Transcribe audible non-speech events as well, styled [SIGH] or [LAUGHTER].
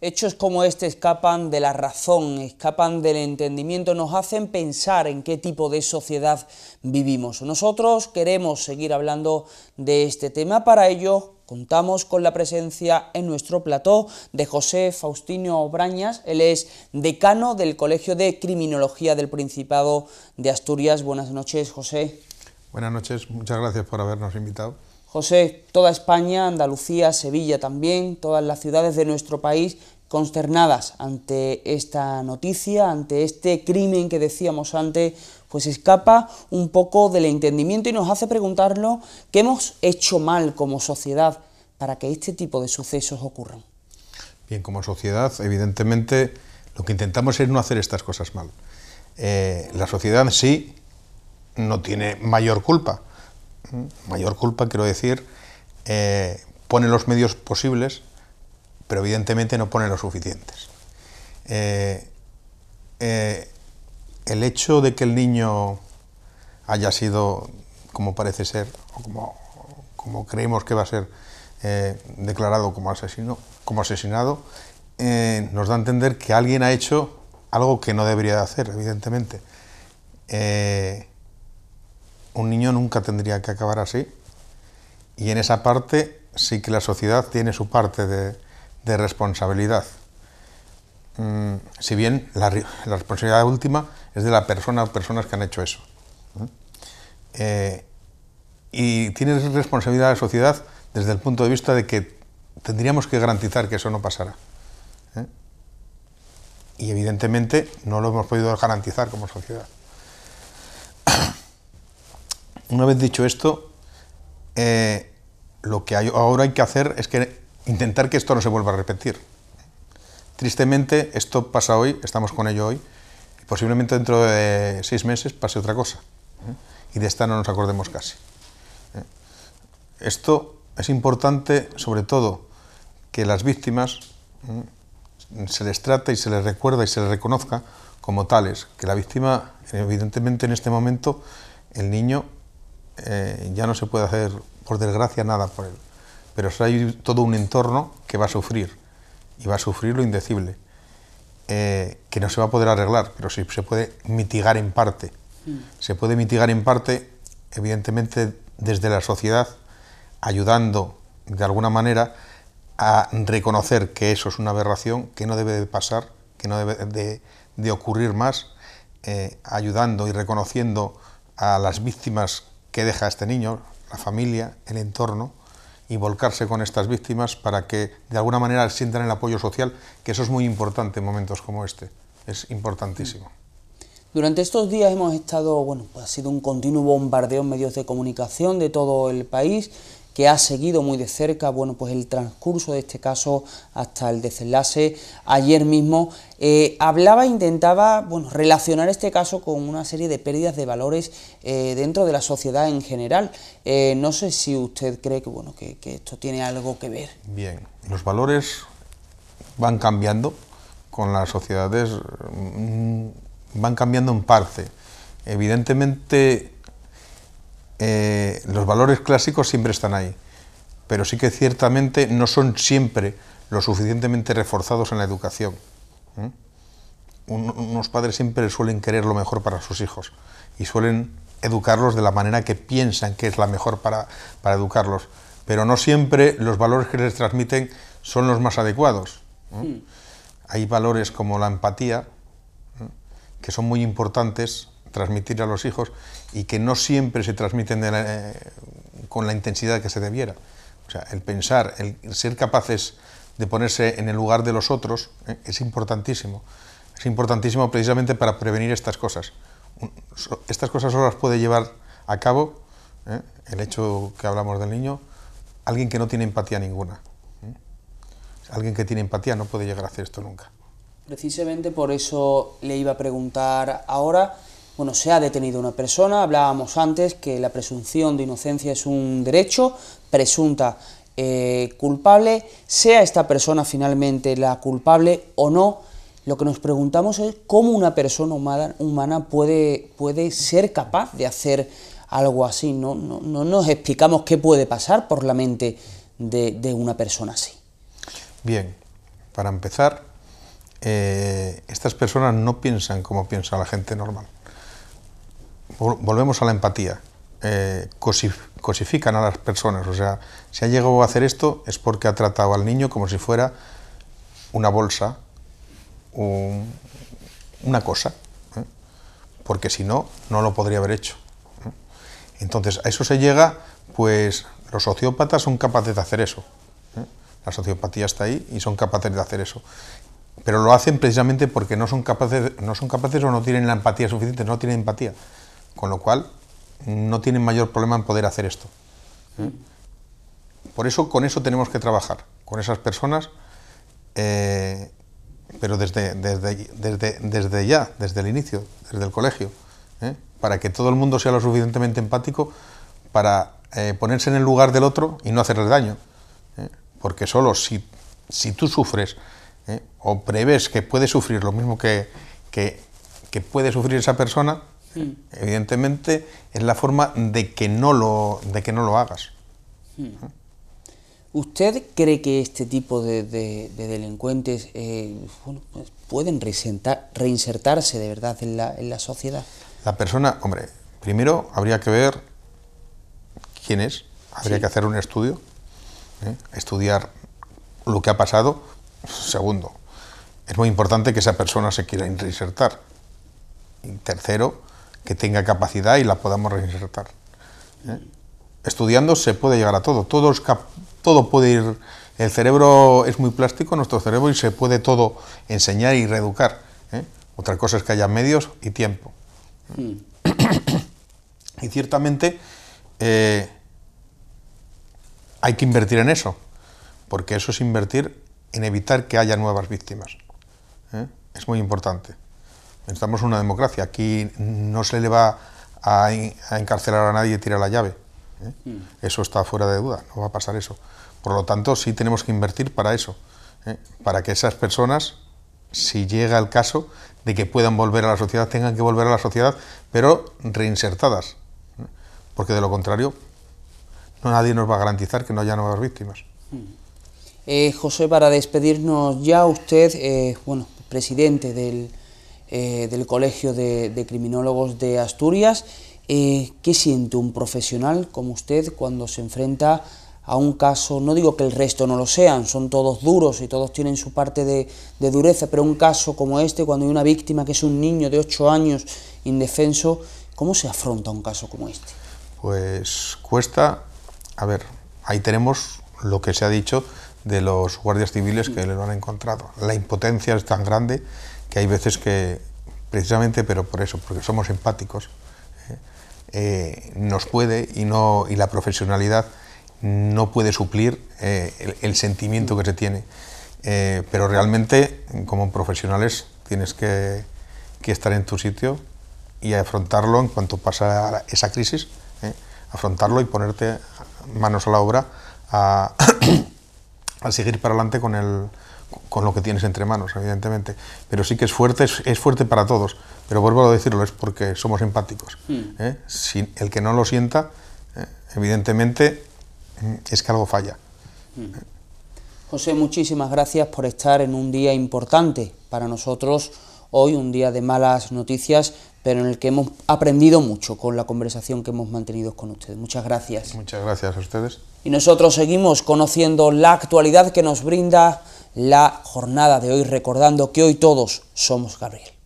Hechos como este escapan de la razón, escapan del entendimiento, nos hacen pensar en qué tipo de sociedad vivimos. Nosotros queremos seguir hablando de este tema, para ello contamos con la presencia en nuestro plató de José Faustino Obrañas. él es decano del Colegio de Criminología del Principado de Asturias. Buenas noches, José. Buenas noches, muchas gracias por habernos invitado. José, toda España, Andalucía, Sevilla también, todas las ciudades de nuestro país consternadas ante esta noticia, ante este crimen que decíamos antes, pues escapa un poco del entendimiento y nos hace preguntarlo, qué hemos hecho mal como sociedad para que este tipo de sucesos ocurran. Bien, como sociedad, evidentemente, lo que intentamos es no hacer estas cosas mal. Eh, la sociedad sí no tiene mayor culpa mayor culpa, quiero decir, eh, pone los medios posibles, pero evidentemente no pone los suficientes. Eh, eh, el hecho de que el niño haya sido, como parece ser, o como, como creemos que va a ser, declarado como asesino, como asesinado, nos da a entender que alguien ha hecho algo que no debería hacer, evidentemente un niño nunca tendría que acabar así. Y en esa parte sí que la sociedad tiene su parte de, responsabilidad. Mm, si bien la, responsabilidad última es de la persona o personas que han hecho eso. Eh, y tiene responsabilidad la sociedad desde el punto de vista de que tendríamos que garantizar que eso no pasara. ¿eh? Y evidentemente no lo hemos podido garantizar como sociedad. [COUGHS] Una vez dicho esto, eh, lo que ahora hay que hacer es que intentar que esto no se vuelva a repetir. Tristemente, esto pasa hoy, estamos con ello hoy, y posiblemente dentro de seis meses pase otra cosa, ¿eh? y de esta no nos acordemos casi. ¿eh? Esto es importante, sobre todo, que las víctimas se les trata y se les recuerda y se les reconozca como tales, que la víctima, evidentemente en este momento, el niño eh, ya no se puede hacer, por desgracia, nada por él. Pero hay todo un entorno que va a sufrir, y va a sufrir lo indecible, eh, que no se va a poder arreglar, pero sí se puede mitigar en parte. Mm. Se puede mitigar en parte, evidentemente, desde la sociedad, ayudando de alguna manera a reconocer que eso es una aberración, que no debe de pasar, que no debe de, ocurrir más, eh, ayudando y reconociendo a las víctimas que deja a este niño, la familia, el entorno, y volcarse con estas víctimas para que de alguna manera sientan el apoyo social, que eso es muy importante en momentos como este, es importantísimo. Mm. Durante estos días hemos estado, bueno, pues ha sido un continuo bombardeo en medios de comunicación de todo el país, que ha seguido muy de cerca bueno, pues el transcurso de este caso hasta el desenlace ayer mismo, eh, hablaba, intentaba bueno, relacionar este caso con una serie de pérdidas de valores eh, dentro de la sociedad en general. Eh, no sé si usted cree que, bueno, que, que esto tiene algo que ver. Bien, los valores van cambiando con las sociedades, mm, van cambiando en parte. Evidentemente eh, los valores clásicos siempre están ahí, pero sí que ciertamente no son siempre lo suficientemente reforzados en la educación. unos padres siempre suelen querer lo mejor para sus hijos y suelen educarlos de la manera que piensan que es la mejor para, educarlos, pero no siempre los valores que les transmiten son los más adecuados. Hay valores como la empatía, que son muy importantes transmitir a los hijos y que no siempre se transmiten eh, con la intensidad que se debiera. O sea, el pensar, el ser capaces de ponerse en el lugar de los otros eh, es importantísimo. Es importantísimo precisamente para prevenir estas cosas. Estas cosas solo las puede llevar a cabo eh, el hecho que hablamos del niño, alguien que no tiene empatía ninguna. Alguien que tiene empatía no puede llegar a hacer esto nunca. Precisamente por eso le iba a preguntar ahora bueno, se ha detenido una persona, hablábamos antes que la presunción de inocencia es un derecho, presunta eh, culpable, sea esta persona finalmente la culpable o no, lo que nos preguntamos es cómo una persona humana, puede, puede, ser capaz de hacer algo así. No, no, nos explicamos qué puede pasar por la mente de, una persona así. Bien, para empezar, eh, estas personas no piensan como piensa la gente normal volvemos a la empatía. Eh, cosifican a las personas. O sea, si ha llegado a hacer esto es porque ha tratado al niño como si fuera una bolsa, una cosa. ¿eh? Porque si no, no lo podría haber hecho. ¿eh? Entonces, a eso se llega, pues los sociópatas son capaces de hacer eso. La sociopatía está ahí y son capaces de hacer eso. Pero lo hacen precisamente porque no son capaces, no son capaces o no tienen la empatía suficiente, no tienen empatía. Con lo cual, no tienen mayor problema en poder hacer esto. ¿eh? Por eso, con eso tenemos que trabajar, con esas personas, eh, pero desde, desde, desde, ya, desde el inicio, desde el colegio, ¿eh? para que todo el mundo sea lo suficientemente empático para ponerse en el lugar del otro y no hacerle daño. Porque solo si, tú sufres o preves que puede sufrir lo mismo que, que puede sufrir esa persona, Evidentemente es la forma de que no lo, de que no lo hagas. ¿Usted cree que este tipo de, delincuentes eh, pues, pueden reinsertarse de verdad en la, sociedad? La persona, hombre, primero habría que ver quién es, habría que hacer un estudio, ¿eh? estudiar lo que ha pasado. Segundo, es muy importante que esa persona se quiera reinsertar. tercero, que tenga capacidad y la podamos reinsertar. ¿Eh? Estudiando se puede llegar a todo, todo, todo puede ir, el cerebro es muy plástico, nuestro cerebro, y se puede todo enseñar y reeducar. ¿eh? Otra cosa es que haya medios y tiempo. Mm. [COUGHS] y ciertamente eh, hay que invertir en eso, porque eso es invertir en evitar que haya nuevas víctimas. Es muy importante. Estamos en una democracia. Aquí no se le va a, encarcelar a nadie y tirar la llave. ¿eh? Mm. Eso está fuera de duda, no va a pasar eso. Por lo tanto, sí tenemos que invertir para eso, ¿eh? para que esas personas, si llega el caso de que puedan volver a la sociedad, tengan que volver a la sociedad, pero reinsertadas. ¿eh? Porque de lo contrario, no, nadie nos va a garantizar que no haya nuevas víctimas. Mm. José, para despedirnos ya, usted, bueno, presidente del eh, del Colegio de, Criminólogos de Asturias. Eh, ¿Qué siente un profesional como usted cuando se enfrenta a un caso, no digo que el resto no lo sean, son todos duros y todos tienen su parte de, de dureza, pero un caso como este, cuando hay una víctima que es un niño de 8 años indefenso, ¿cómo se afronta un caso como este? Pues cuesta, a ver, ahí tenemos lo que se ha dicho de los guardias civiles que le lo han encontrado. La impotencia es tan grande que hay veces que, precisamente, pero por eso, porque somos empáticos, eh, eh, nos puede y, no, y la profesionalidad no puede suplir eh, el, sentimiento que se tiene. pero realmente, como profesionales, tienes que, que, estar en tu sitio y afrontarlo en cuanto pasa esa crisis, afrontarlo y ponerte manos a la obra a [CLEARS THROAT] al seguir para adelante con, el, con lo que tienes entre manos, evidentemente. Pero sí que es fuerte, es, fuerte para todos. Pero vuelvo a decirlo, es porque somos empáticos. Mm. ¿eh? el que no lo sienta, ¿eh? evidentemente, mm, es que algo falla. Mm. José, muchísimas gracias por estar en un día importante para nosotros. Hoy un día de malas noticias, pero en el que hemos aprendido mucho con la conversación que hemos mantenido con ustedes. Muchas gracias. Muchas gracias a ustedes. Y nosotros seguimos conociendo la actualidad que nos brinda la jornada de hoy, recordando que hoy todos somos Gabriel.